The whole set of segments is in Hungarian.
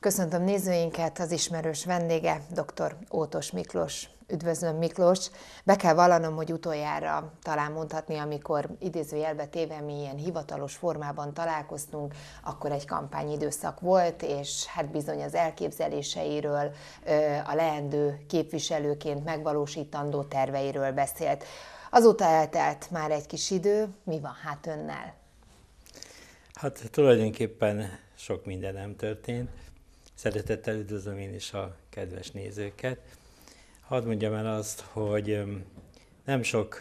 Köszöntöm nézőinket, az ismerős vendége dr. Ótos Miklós. Üdvözlöm Miklós! Be kell vallanom, hogy utoljára talán mondhatni, amikor idézőjelbe téve mi ilyen hivatalos formában találkoztunk, akkor egy kampányidőszak volt, és hát bizony az elképzeléseiről, a leendő képviselőként megvalósítandó terveiről beszélt. Azóta eltelt már egy kis idő, mi van hát önnel? Hát tulajdonképpen sok minden nem történt. Szeretettel üdvözlöm én is a kedves nézőket. Hadd mondjam el azt, hogy nem sok,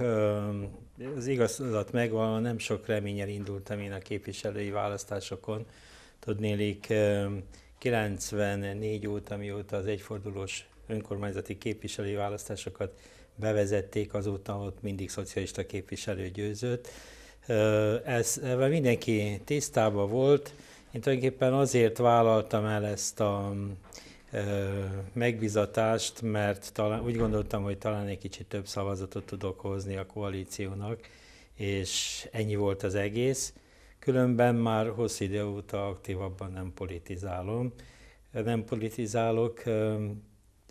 az igazat megvan, nem sok reményel indultam én a képviselői választásokon. Tudnélik, 94 óta, mióta az egyfordulós önkormányzati képviselői választásokat bevezették, azóta ott mindig szocialista képviselő győzött. Ez, ezzel mindenki tisztában volt, én tulajdonképpen azért vállaltam el ezt a megbizatást, mert talán, úgy gondoltam, hogy talán egy kicsit több szavazatot tudok hozni a koalíciónak, és ennyi volt az egész. Különben már hosszú idő óta aktívabban nem politizálom. Nem politizálok,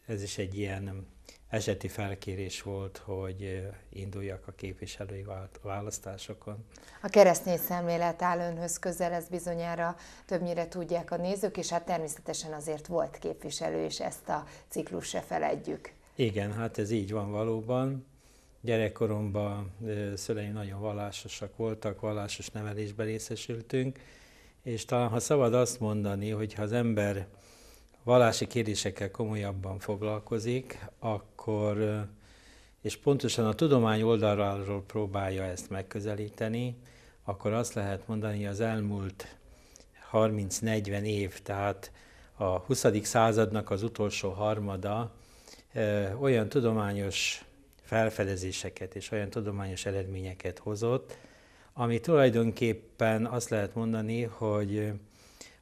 ez is egy ilyen eseti felkérés volt, hogy induljak a képviselői választásokon. A keresztény szemlélet áll önhöz közel, ez bizonyára többnyire tudják a nézők, és hát természetesen azért volt képviselő, és ezt a ciklus se feledjük. Igen, hát ez így van valóban. Gyerekkoromban szüleim nagyon vallásosak voltak, vallásos nevelésben részesültünk, és talán ha szabad azt mondani, hogy ha az ember vallási kérdésekkel komolyabban foglalkozik, akkor akkor, és pontosan a tudomány oldaláról próbálja ezt megközelíteni, akkor azt lehet mondani, az elmúlt 30-40 év, tehát a 20. századnak az utolsó harmada olyan tudományos felfedezéseket és olyan tudományos eredményeket hozott, ami tulajdonképpen azt lehet mondani, hogy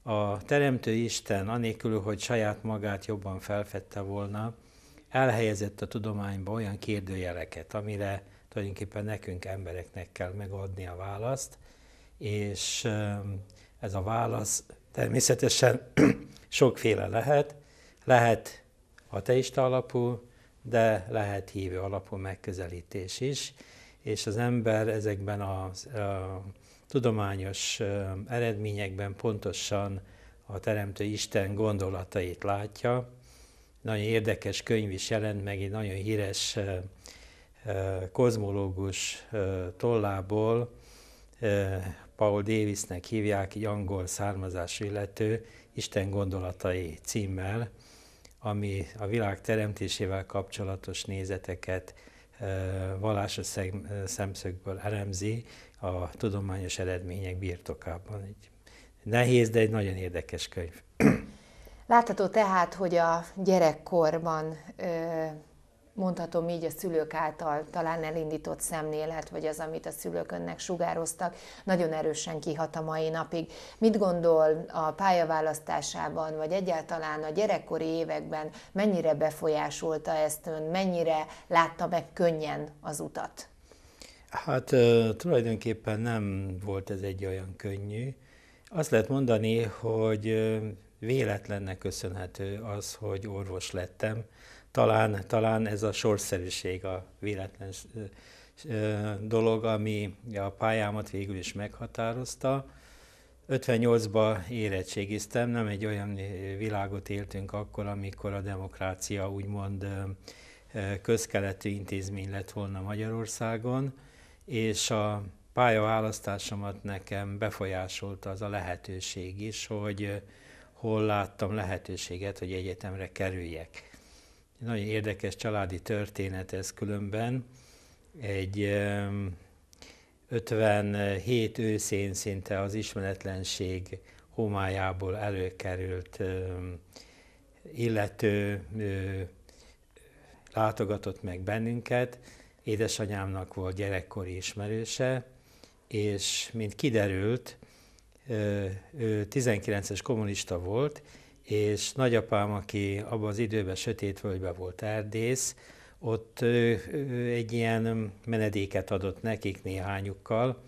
a Teremtő Isten, anélkül, hogy saját magát jobban felfedte volna, elhelyezett a tudományba olyan kérdőjeleket, amire tulajdonképpen nekünk embereknek kell megadni a választ, és ez a válasz természetesen sokféle lehet. Lehet ateista alapú, de lehet hívő alapú megközelítés is, és az ember ezekben a, a tudományos eredményekben pontosan a Teremtő Isten gondolatait látja, nagyon érdekes könyv is jelent meg, egy nagyon híres kozmológus tollából, Paul Davisnek hívják, egy angol származású illető, Isten gondolatai címmel, ami a világ teremtésével kapcsolatos nézeteket vallásos szemszögből elemzi a tudományos eredmények birtokában. Egy nehéz, de egy nagyon érdekes könyv. Látható tehát, hogy a gyerekkorban mondhatom így a szülők által talán elindított szemlélet, vagy az, amit a szülők önnek sugároztak, nagyon erősen kihat a mai napig. Mit gondol a pályaválasztásában, vagy egyáltalán a gyerekkori években, mennyire befolyásolta ezt ön, mennyire látta meg könnyen az utat? Hát tulajdonképpen nem volt ez egy olyan könnyű. Azt lehet mondani, hogy véletlennek köszönhető az, hogy orvos lettem. Talán, talán ez a sorszerűség a véletlen dolog, ami a pályámat végül is meghatározta. 58-ba érettségiztem, nem egy olyan világot éltünk akkor, amikor a demokrácia úgymond közkeletű intézmény lett volna Magyarországon, és a pályaválasztásomat nekem befolyásolta az a lehetőség is, hogy hol láttam lehetőséget, hogy egyetemre kerüljek. Nagyon érdekes családi történet ez különben. Egy 57 őszén szinte az ismeretlenség homályából előkerült illető látogatott meg bennünket, édesanyámnak volt gyerekkori ismerőse, és mint kiderült, ő 19-es kommunista volt, és nagyapám, aki abban az időben völgyben volt erdész, ott egy ilyen menedéket adott nekik néhányukkal,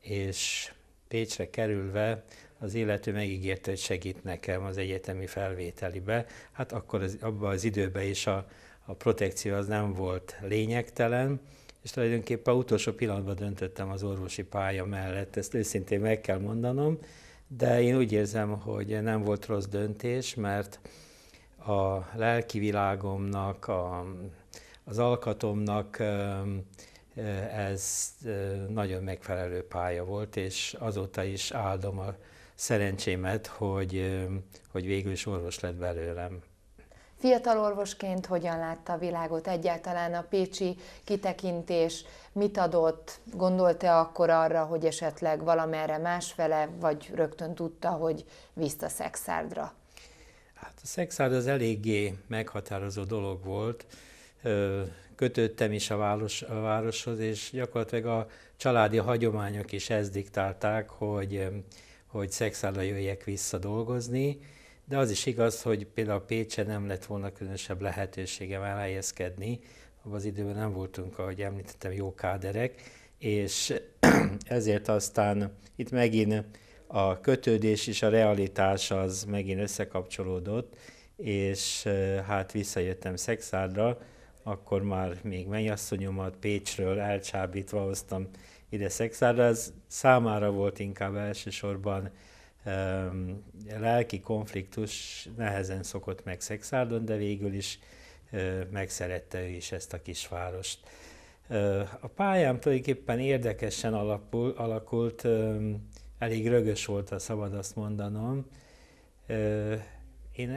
és Pécsre kerülve az illető megígérte, hogy segít nekem az egyetemi felvételibe. Hát akkor az, abban az időben is a, a protekció az nem volt lényegtelen, és tulajdonképpen utolsó pillanatban döntöttem az orvosi pálya mellett, ezt őszintén meg kell mondanom, de én úgy érzem, hogy nem volt rossz döntés, mert a lelki világomnak, a, az alkatomnak ez nagyon megfelelő pálya volt, és azóta is áldom a szerencsémet, hogy, hogy végül is orvos lett belőlem. Fiatal orvosként hogyan látta a világot egyáltalán a pécsi kitekintés? Mit adott? Gondolta akkor arra, hogy esetleg valamerre másfele, vagy rögtön tudta, hogy vissza Szexárdra? Hát a Szexárd az eléggé meghatározó dolog volt. Kötöttem is a, város, a városhoz, és gyakorlatilag a családi hagyományok is ezt diktálták, hogy, hogy Szexárdra jöjjek vissza dolgozni de az is igaz, hogy például Pécsen nem lett volna különösebb lehetőségem elhelyezkedni, abban az időben nem voltunk, ahogy említettem, jó káderek, és ezért aztán itt megint a kötődés és a realitás az megint összekapcsolódott, és hát visszajöttem Szexádra, akkor már még mennyasszonyomat Pécsről elcsábítva hoztam ide Szexádra, ez számára volt inkább elsősorban lelki konfliktus nehezen szokott meg Szexárdon, de végül is megszerette ő is ezt a kisvárost. A pályám tulajdonképpen érdekesen alapul, alakult, elég rögös volt a szabad azt mondanom. Én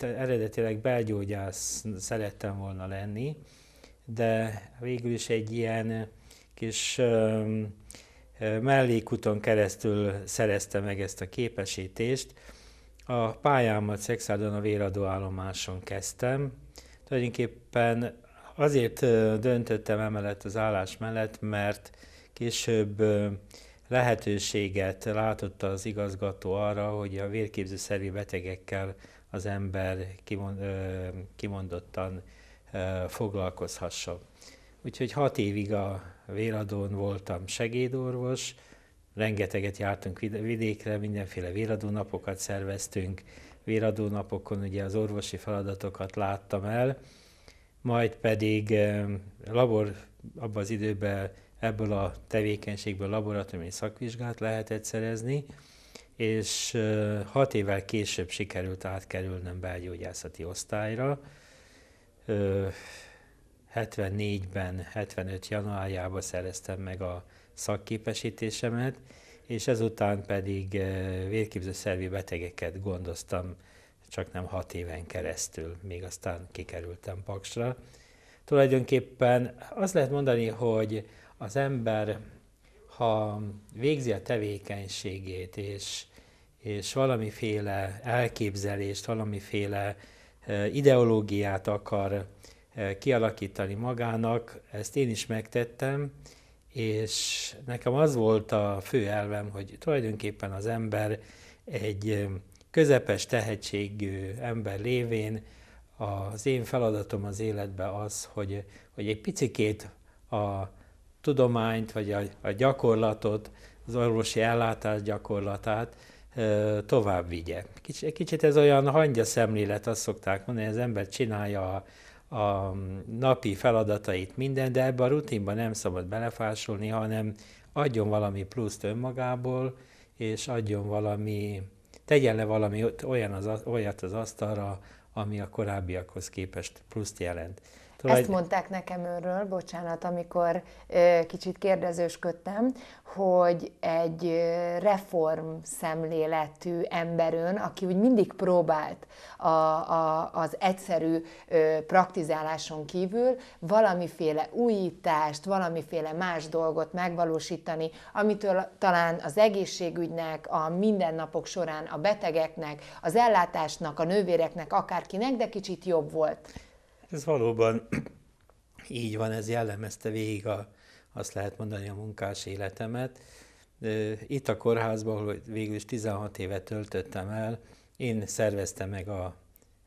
eredetileg belgyógyász szerettem volna lenni, de végül is egy ilyen kis mellékuton keresztül szerezte meg ezt a képesítést. A pályámat Szexárdon a véradó állomáson kezdtem. Tulajdonképpen azért döntöttem emellett az állás mellett, mert később lehetőséget látotta az igazgató arra, hogy a vérképzőszervi betegekkel az ember kimondottan foglalkozhasson. Úgyhogy hat évig a véradón voltam segédorvos, rengeteget jártunk vidékre, mindenféle véradónapokat szerveztünk, véradónapokon ugye az orvosi feladatokat láttam el, majd pedig labor abban az időben ebből a tevékenységből laboratóriumi szakvizsgát lehetett szerezni, és hat évvel később sikerült átkerülnöm belgyógyászati osztályra. 74-ben, 75 januárjában szereztem meg a szakképesítésemet, és ezután pedig eh, vérképzőszervi betegeket gondoztam, csak nem hat éven keresztül, még aztán kikerültem Paksra. Tulajdonképpen azt lehet mondani, hogy az ember, ha végzi a tevékenységét, és, és valamiféle elképzelést, valamiféle eh, ideológiát akar Eh, kialakítani magának, ezt én is megtettem, és nekem az volt a fő elvem, hogy tulajdonképpen az ember egy eh, közepes tehetségű ember lévén az én feladatom az életben az, hogy, hogy egy picikét a tudományt, vagy a, a gyakorlatot, az orvosi ellátás gyakorlatát eh, tovább vigye. Kicsit, kicsit ez olyan hangya szemlélet, azt szokták mondani, hogy az ember csinálja a, a napi feladatait, minden, de ebbe a rutinba nem szabad belefásolni, hanem adjon valami pluszt önmagából, és adjon valami, tegyen le valami olyan az, olyat az asztalra, ami a korábbiakhoz képest pluszt jelent. Tovább. Szóval Ezt mondták nekem önről, bocsánat, amikor kicsit kérdezősködtem, hogy egy reform szemléletű emberön, aki úgy mindig próbált a, a, az egyszerű praktizáláson kívül valamiféle újítást, valamiféle más dolgot megvalósítani, amitől talán az egészségügynek, a mindennapok során a betegeknek, az ellátásnak, a nővéreknek, akárkinek, de kicsit jobb volt. Ez valóban így van, ez jellemezte végig a, azt lehet mondani a munkás életemet. Itt a kórházban, ahol végül is 16 évet töltöttem el, én szerveztem meg a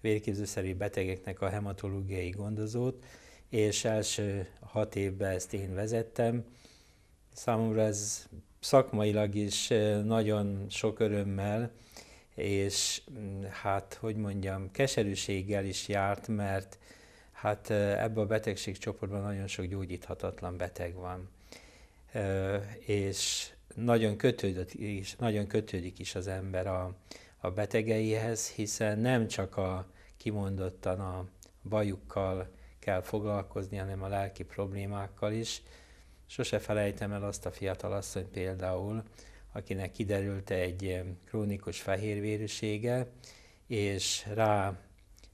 vérképzőszerű betegeknek a hematológiai gondozót, és első hat évben ezt én vezettem. Számomra ez szakmailag is nagyon sok örömmel, és hát, hogy mondjam, keserűséggel is járt, mert Hát ebben a betegségcsoportban nagyon sok gyógyíthatatlan beteg van, és nagyon kötődik is, nagyon kötődik is az ember a, a betegeihez, hiszen nem csak a kimondottan a bajukkal kell foglalkozni, hanem a lelki problémákkal is. Sose felejtem el azt a fiatal asszony például, akinek kiderült egy krónikus fehérvérűsége, és rá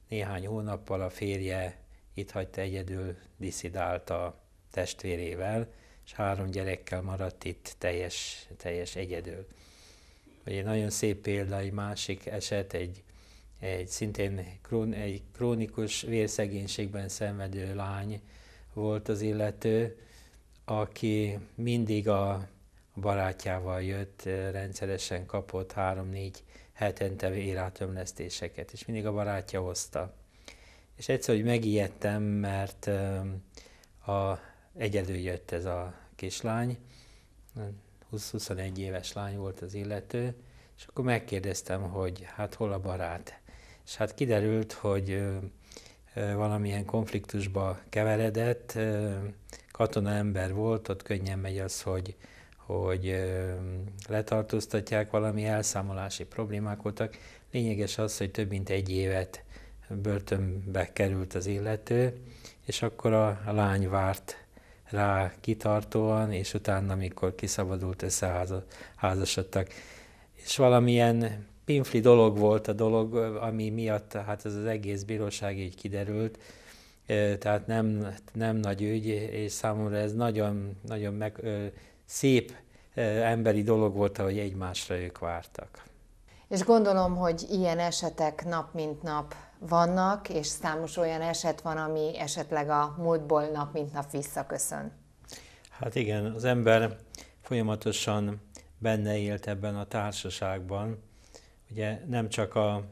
néhány hónappal a férje itt hagyta egyedül diszidált a testvérével, és három gyerekkel maradt itt teljes, teljes egyedül. Egy nagyon szép példa, egy másik eset, egy, egy szintén krón, egy krónikus vérszegénységben szenvedő lány volt az illető, aki mindig a barátjával jött, rendszeresen kapott három-négy hetente vérátömlesztéseket, és mindig a barátja hozta és egyszer, hogy megijedtem, mert a, egyedül jött ez a kislány, 20-21 éves lány volt az illető, és akkor megkérdeztem, hogy hát hol a barát. És hát kiderült, hogy valamilyen konfliktusba keveredett, katona ember volt, ott könnyen megy az, hogy, hogy letartóztatják, valami elszámolási problémák voltak. Lényeges az, hogy több mint egy évet börtönbe került az illető, és akkor a lány várt rá kitartóan, és utána, amikor kiszabadult, összeházasodtak. És valamilyen pimfli dolog volt a dolog, ami miatt hát ez az egész bíróság így kiderült, tehát nem, nem nagy ügy, és számomra ez nagyon, nagyon meg, szép emberi dolog volt, ahogy egymásra ők vártak. És gondolom, hogy ilyen esetek nap mint nap vannak, és számos olyan eset van, ami esetleg a múltból nap mint nap visszaköszön. Hát igen, az ember folyamatosan benne élt ebben a társaságban. Ugye nem csak a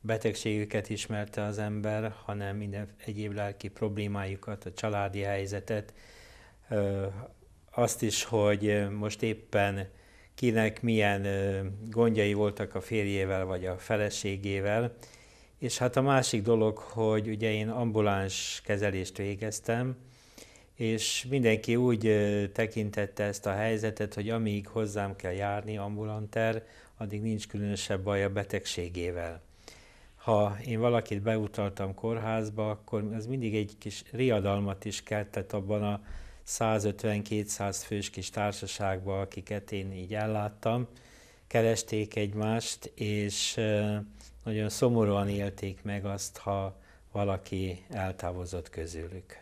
betegségüket ismerte az ember, hanem minden egyéb lelki problémájukat, a családi helyzetet, azt is, hogy most éppen kinek milyen gondjai voltak a férjével vagy a feleségével, és hát a másik dolog, hogy ugye én ambuláns kezelést végeztem, és mindenki úgy tekintette ezt a helyzetet, hogy amíg hozzám kell járni ambulanter, addig nincs különösebb baj a betegségével. Ha én valakit beutaltam kórházba, akkor az mindig egy kis riadalmat is keltett abban a 150-200 fős kis társaságban, akiket én így elláttam, keresték egymást, és nagyon szomorúan élték meg azt, ha valaki eltávozott közülük.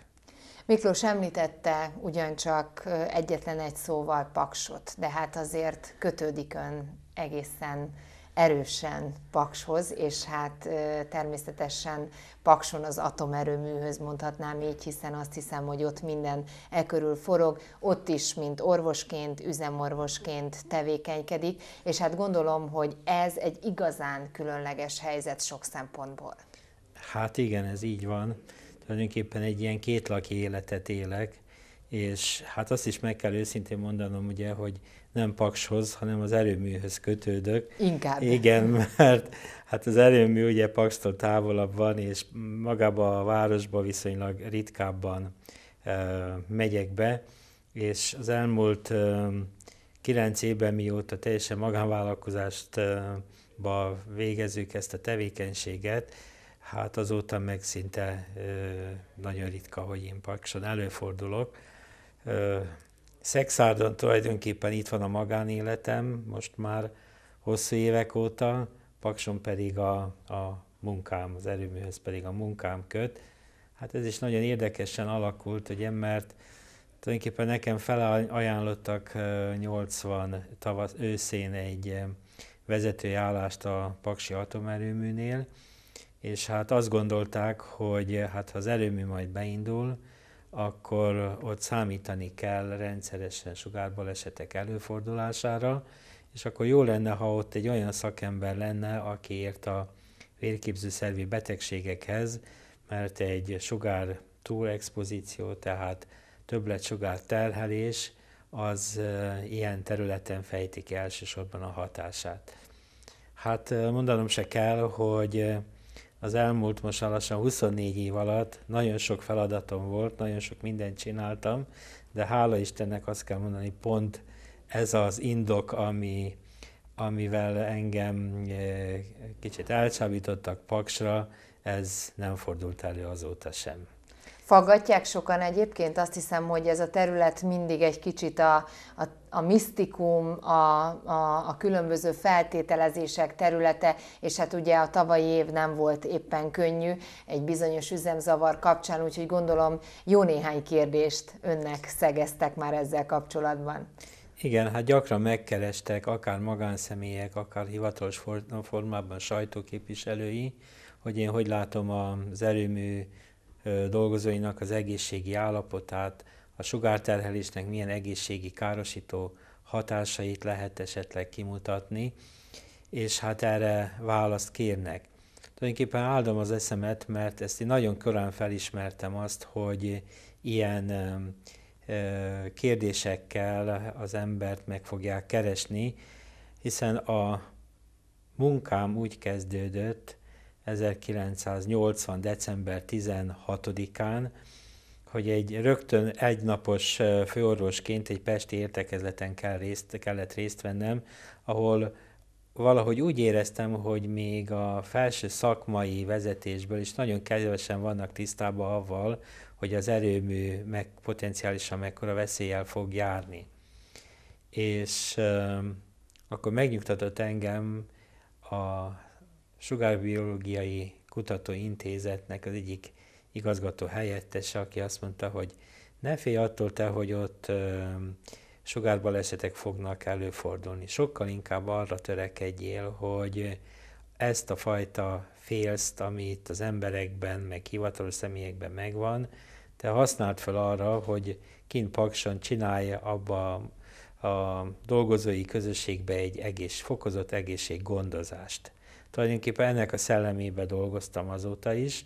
Miklós említette ugyancsak egyetlen egy szóval Paksot, de hát azért kötődik ön egészen erősen Pakshoz, és hát természetesen Pakson az atomerőműhöz mondhatnám így, hiszen azt hiszem, hogy ott minden e körül forog, ott is, mint orvosként, üzemorvosként tevékenykedik, és hát gondolom, hogy ez egy igazán különleges helyzet sok szempontból. Hát igen, ez így van. Tulajdonképpen egy ilyen kétlaki életet élek, és hát azt is meg kell őszintén mondanom, ugye, hogy nem Pakshoz, hanem az erőműhöz kötődök. Inkább. Igen, mert hát az erőmű ugye Pakstól távolabb van, és magába a városba viszonylag ritkábban e, megyek be, és az elmúlt kilenc e, évben mióta teljesen magánvállalkozást e, ba végezzük ezt a tevékenységet, hát azóta meg szinte ö, nagyon ritka, hogy én pakson előfordulok. Szexárdon tulajdonképpen itt van a magánéletem, most már hosszú évek óta, Pakson pedig a, a munkám, az erőműhöz pedig a munkám köt. Hát ez is nagyon érdekesen alakult, ugye, mert tulajdonképpen nekem felajánlottak 80 tavasz, őszén egy vezetői állást a Paksi atomerőműnél, és hát azt gondolták, hogy hát ha az erőmű majd beindul, akkor ott számítani kell rendszeresen esetek előfordulására, és akkor jó lenne, ha ott egy olyan szakember lenne, aki ért a vérképzőszervi betegségekhez, mert egy sugár túlexpozíció, tehát többlet sugár terhelés, az ilyen területen fejtik elsősorban a hatását. Hát mondanom se kell, hogy az elmúlt most lassan 24 év alatt nagyon sok feladatom volt, nagyon sok mindent csináltam, de hála Istennek azt kell mondani, pont ez az indok, ami, amivel engem eh, kicsit elcsábítottak Paksra, ez nem fordult elő azóta sem. Faggatják sokan egyébként? Azt hiszem, hogy ez a terület mindig egy kicsit a, a, a misztikum, a, a, a különböző feltételezések területe, és hát ugye a tavalyi év nem volt éppen könnyű egy bizonyos üzemzavar kapcsán, úgyhogy gondolom jó néhány kérdést önnek szegeztek már ezzel kapcsolatban. Igen, hát gyakran megkerestek akár magánszemélyek, akár hivatalos formában sajtóképviselői, hogy én hogy látom az erőmű dolgozóinak az egészségi állapotát, a sugárterhelésnek milyen egészségi károsító hatásait lehet esetleg kimutatni, és hát erre választ kérnek. Tulajdonképpen áldom az eszemet, mert ezt én nagyon korán felismertem azt, hogy ilyen kérdésekkel az embert meg fogják keresni, hiszen a munkám úgy kezdődött, 1980. december 16-án, hogy egy rögtön egynapos főorvosként egy pesti értekezleten kell részt, kellett részt vennem, ahol valahogy úgy éreztem, hogy még a felső szakmai vezetésből is nagyon kedvesen vannak tisztában avval, hogy az erőmű meg potenciálisan mekkora veszéllyel fog járni. És euh, akkor megnyugtatott engem a Sugárbiológiai Kutatóintézetnek az egyik igazgató helyettese, aki azt mondta, hogy ne félj attól te, hogy ott sugárbalesetek fognak előfordulni. Sokkal inkább arra törekedjél, hogy ezt a fajta félszt, ami itt az emberekben, meg hivatalos személyekben megvan, te használd fel arra, hogy kint Pakson csinálja abba a dolgozói közösségbe egy egész, fokozott egészséggondozást tulajdonképpen ennek a szellemébe dolgoztam azóta is,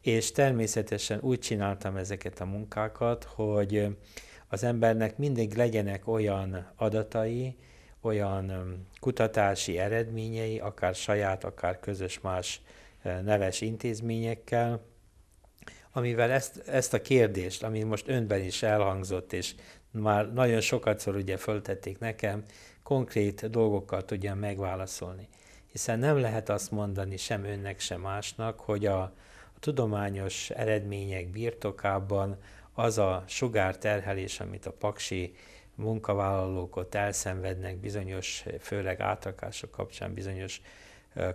és természetesen úgy csináltam ezeket a munkákat, hogy az embernek mindig legyenek olyan adatai, olyan kutatási eredményei, akár saját, akár közös más neves intézményekkel, amivel ezt, ezt a kérdést, ami most önben is elhangzott, és már nagyon sokat ugye föltették nekem, konkrét dolgokkal tudjam megválaszolni hiszen nem lehet azt mondani sem önnek, sem másnak, hogy a, a tudományos eredmények birtokában az a sugárterhelés, amit a paksi munkavállalók ott elszenvednek bizonyos, főleg átrakások kapcsán bizonyos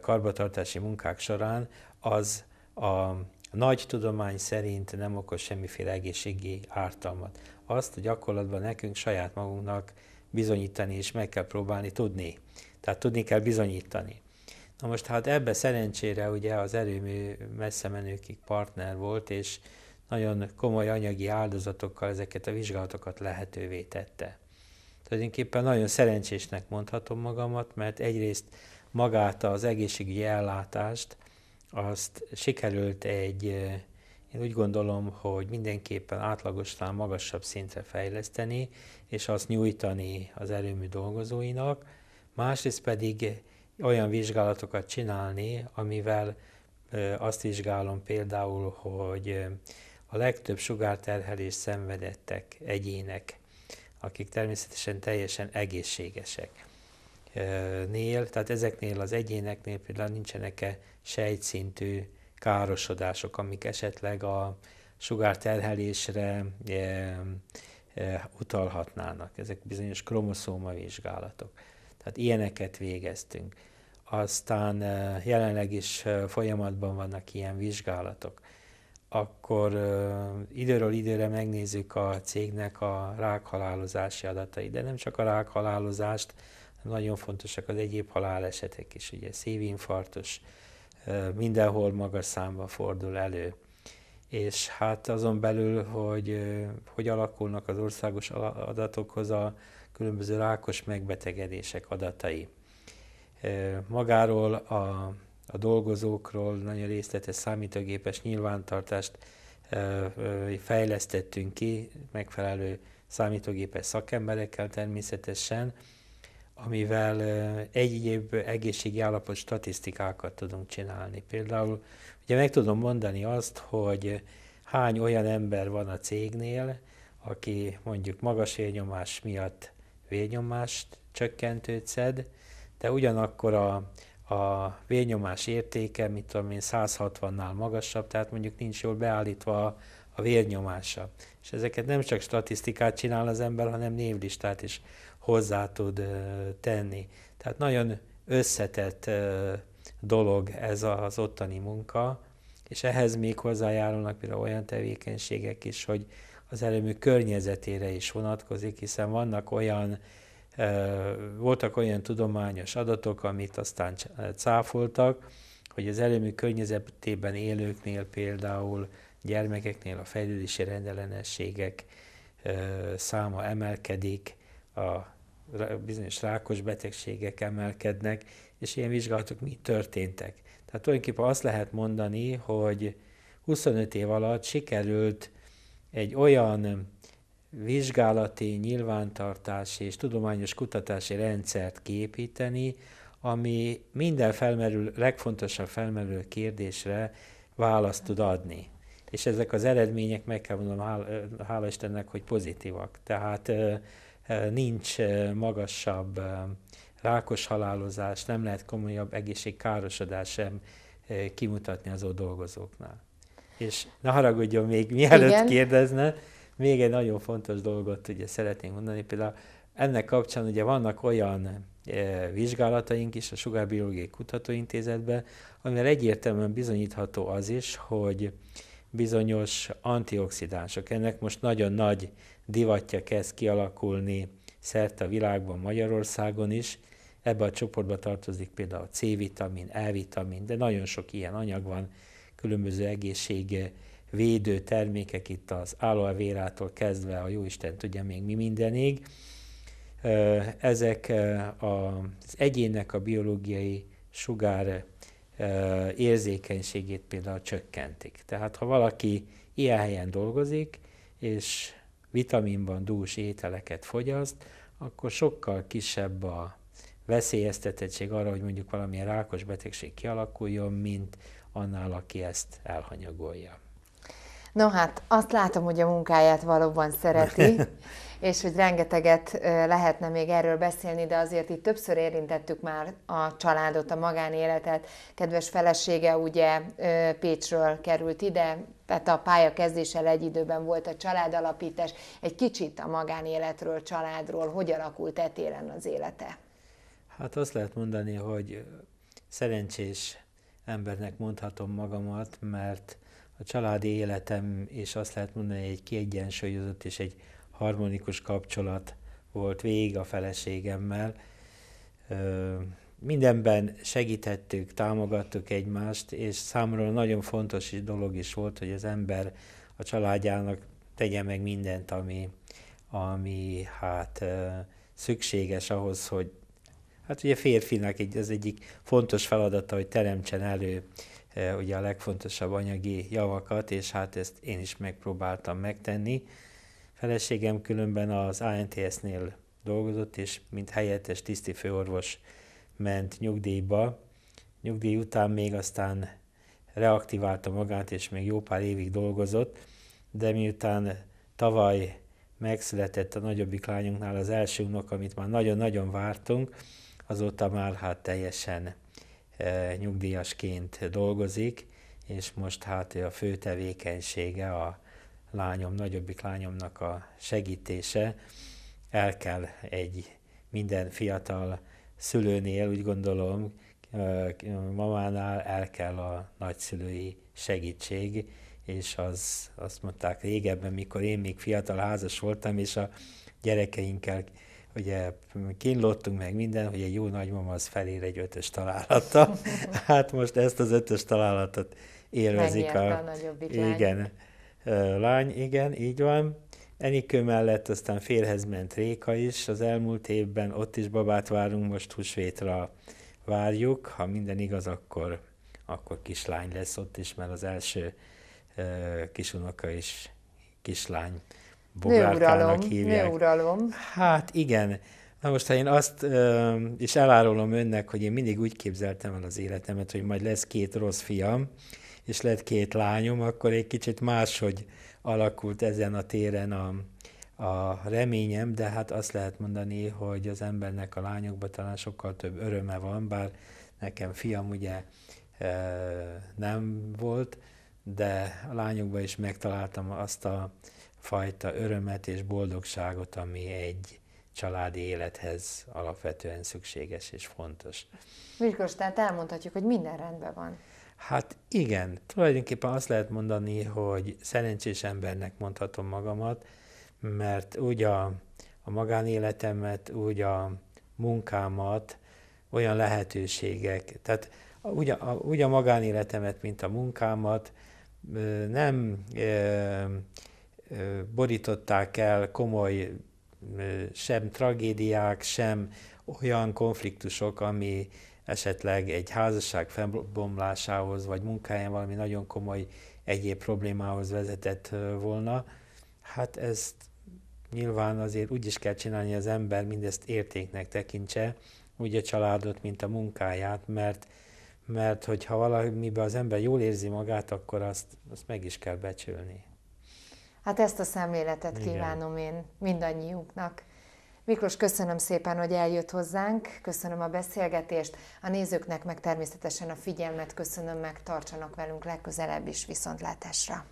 karbantartási munkák során, az a nagy tudomány szerint nem okoz semmiféle egészségi ártalmat. Azt a gyakorlatban nekünk saját magunknak bizonyítani és meg kell próbálni tudni. Tehát tudni kell bizonyítani. Na most hát ebbe szerencsére ugye az erőmű messze menőkig partner volt, és nagyon komoly anyagi áldozatokkal ezeket a vizsgálatokat lehetővé tette. Tulajdonképpen nagyon szerencsésnek mondhatom magamat, mert egyrészt magát az egészségügyi ellátást, azt sikerült egy, én úgy gondolom, hogy mindenképpen átlagosnál magasabb szintre fejleszteni, és azt nyújtani az erőmű dolgozóinak, másrészt pedig olyan vizsgálatokat csinálni, amivel azt vizsgálom például, hogy a legtöbb sugárterhelés szenvedettek egyének, akik természetesen teljesen egészségesek nél, tehát ezeknél az egyéneknél például nincsenek-e sejtszintű károsodások, amik esetleg a sugárterhelésre e, e, utalhatnának. Ezek bizonyos kromoszóma vizsgálatok. Tehát ilyeneket végeztünk. Aztán eh, jelenleg is eh, folyamatban vannak ilyen vizsgálatok. Akkor eh, időről időre megnézzük a cégnek a rákhalálozási adatai, de nem csak a rákhalálozást, nagyon fontosak az egyéb halálesetek is, ugye szívinfarktus, mindenhol magas számba fordul elő és hát azon belül, hogy hogy alakulnak az országos adatokhoz a különböző rákos megbetegedések adatai. Magáról a, a dolgozókról nagyon részletes számítógépes nyilvántartást fejlesztettünk ki, megfelelő számítógépes szakemberekkel természetesen, amivel eh, egyéb egészségi állapot statisztikákat tudunk csinálni. Például ugye meg tudom mondani azt, hogy hány olyan ember van a cégnél, aki mondjuk magas vérnyomás miatt vérnyomást csökkentőt szed, de ugyanakkor a, a vérnyomás értéke, mint tudom én, 160-nál magasabb, tehát mondjuk nincs jól beállítva a vérnyomása. És ezeket nem csak statisztikát csinál az ember, hanem névlistát is hozzá tud tenni. Tehát nagyon összetett dolog ez az ottani munka, és ehhez még hozzájárulnak például olyan tevékenységek is, hogy az előmű környezetére is vonatkozik, hiszen vannak olyan, voltak olyan tudományos adatok, amit aztán cáfoltak, hogy az előmű környezetében élőknél például gyermekeknél a fejlődési rendellenességek száma emelkedik, a bizonyos rákos betegségek emelkednek, és ilyen vizsgálatok mi történtek. Tehát tulajdonképpen azt lehet mondani, hogy 25 év alatt sikerült egy olyan vizsgálati, nyilvántartási és tudományos kutatási rendszert képíteni, ami minden felmerül, legfontosabb felmerülő kérdésre választ tud adni. És ezek az eredmények, meg kell mondanom, hála, hála Istennek, hogy pozitívak. Tehát nincs magasabb rákos halálozás, nem lehet komolyabb egészségkárosodás sem kimutatni az ott dolgozóknál. És ne haragudjon még, mielőtt Igen. kérdezne, még egy nagyon fontos dolgot ugye szeretnénk mondani, például ennek kapcsán ugye vannak olyan vizsgálataink is a Sugárbiológiai Kutatóintézetben, amivel egyértelműen bizonyítható az is, hogy bizonyos antioxidánsok, ennek most nagyon nagy divatja kezd kialakulni szerte a világban, Magyarországon is. Ebbe a csoportba tartozik például a C-vitamin, E-vitamin, de nagyon sok ilyen anyag van, különböző egészségvédő termékek itt az aloe vérától kezdve, a jóisten tudja még mi mindenig. Ezek az egyének a biológiai sugár érzékenységét például csökkentik. Tehát ha valaki ilyen helyen dolgozik, és vitaminban dús ételeket fogyaszt, akkor sokkal kisebb a veszélyeztetettség arra, hogy mondjuk valamilyen rákos betegség kialakuljon, mint annál, aki ezt elhanyagolja. No hát, azt látom, hogy a munkáját valóban szereti, és hogy rengeteget lehetne még erről beszélni, de azért itt többször érintettük már a családot, a magánéletet. Kedves felesége ugye Pécsről került ide, tehát a pálya kezdéssel egy időben volt a családalapítás. Egy kicsit a magánéletről, családról, hogy alakult etélen az élete? Hát azt lehet mondani, hogy szerencsés embernek mondhatom magamat, mert a családi életem, és azt lehet mondani, egy kiegyensúlyozott és egy harmonikus kapcsolat volt végig a feleségemmel mindenben segítettük, támogattuk egymást, és számomra nagyon fontos is dolog is volt, hogy az ember a családjának tegye meg mindent, ami, ami hát szükséges ahhoz, hogy hát ugye férfinak egy, az egyik fontos feladata, hogy teremtsen elő ugye a legfontosabb anyagi javakat, és hát ezt én is megpróbáltam megtenni. Feleségem különben az ANTS-nél dolgozott, és mint helyettes tiszti főorvos ment nyugdíjba. Nyugdíj után még aztán reaktiválta magát, és még jó pár évig dolgozott, de miután tavaly megszületett a nagyobbik lányunknál az első unok, amit már nagyon-nagyon vártunk, azóta már hát teljesen e, nyugdíjasként dolgozik, és most hát a fő tevékenysége a lányom, nagyobbik lányomnak a segítése. El kell egy minden fiatal szülőnél úgy gondolom, mamánál el kell a nagyszülői segítség, és az, azt mondták régebben, mikor én még fiatal házas voltam, és a gyerekeinkkel ugye kínlottunk meg minden, hogy egy jó nagymama az felér egy ötös találata. hát most ezt az ötös találatot élvezik a, a igen, lány, igen, így van. Enikő mellett aztán félhez ment Réka is az elmúlt évben, ott is babát várunk, most húsvétra várjuk, ha minden igaz, akkor, akkor kislány lesz ott is, mert az első uh, kisunoka is kislány. Bogárkának hívják. uralom? Hát igen. Na most, ha én azt uh, is elárulom önnek, hogy én mindig úgy képzeltem el az életemet, hogy majd lesz két rossz fiam, és lett két lányom, akkor egy kicsit máshogy alakult ezen a téren a, a reményem, de hát azt lehet mondani, hogy az embernek a lányokban talán sokkal több öröme van, bár nekem fiam ugye e, nem volt, de a lányokban is megtaláltam azt a fajta örömet és boldogságot, ami egy családi élethez alapvetően szükséges és fontos. Virgos, tehát elmondhatjuk, hogy minden rendben van. Hát igen, tulajdonképpen azt lehet mondani, hogy szerencsés embernek mondhatom magamat, mert úgy a, a magánéletemet, úgy a munkámat, olyan lehetőségek, tehát úgy a, úgy a magánéletemet, mint a munkámat nem e, e, borították el komoly sem tragédiák, sem olyan konfliktusok, ami esetleg egy házasság felbomlásához, vagy munkáján valami nagyon komoly egyéb problémához vezetett volna. Hát ezt nyilván azért úgy is kell csinálni, hogy az ember mindezt értéknek tekintse, úgy a családot, mint a munkáját, mert, mert hogyha valamiben az ember jól érzi magát, akkor azt, azt meg is kell becsülni. Hát ezt a szemléletet Igen. kívánom én mindannyiunknak. Miklós, köszönöm szépen, hogy eljött hozzánk, köszönöm a beszélgetést, a nézőknek meg természetesen a figyelmet köszönöm meg, tartsanak velünk legközelebb is viszontlátásra.